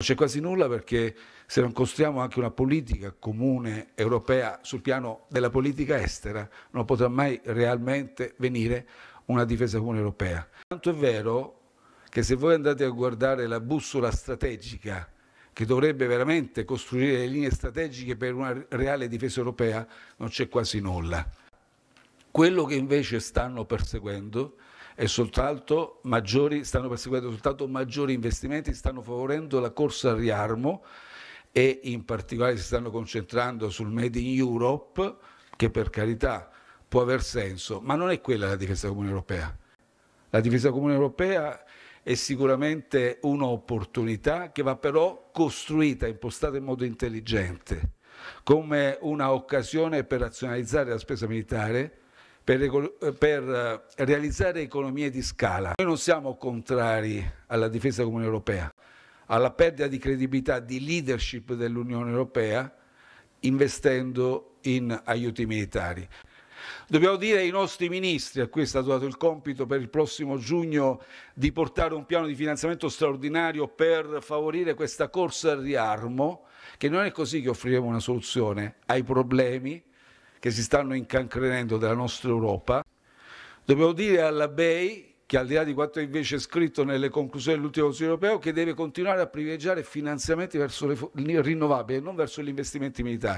Non c'è quasi nulla perché se non costruiamo anche una politica comune europea sul piano della politica estera non potrà mai realmente venire una difesa comune europea. Tanto è vero che se voi andate a guardare la bussola strategica che dovrebbe veramente costruire le linee strategiche per una reale difesa europea, non c'è quasi nulla. Quello che invece stanno perseguendo e soltanto maggiori, stanno perseguendo soltanto maggiori investimenti, stanno favorendo la corsa al riarmo e in particolare si stanno concentrando sul Made in Europe, che per carità può aver senso, ma non è quella la difesa comune europea. La difesa comune europea è sicuramente un'opportunità che va però costruita, impostata in modo intelligente, come un'occasione per razionalizzare la spesa militare, per, eh, per, eh, realizzare economie di scala. Noi non siamo contrari alla difesa comune europea, alla perdita di credibilità, di leadership dell'Unione Europea investendo in aiuti militari. Dobbiamo dire ai nostri ministri, a cui è stato dato il compito per il prossimo giugno di portare un piano di finanziamento straordinario per favorire questa corsa al riarmo, che non è così che offriremo una soluzione ai problemi che si stanno incancrenendo della nostra Europa. Dobbiamo dire alla BEI che al di là di quanto è invece scritto nelle conclusioni dell'ultimo Consiglio europeo, che deve continuare a privilegiare finanziamenti verso le rinnovabili e non verso gli investimenti militari.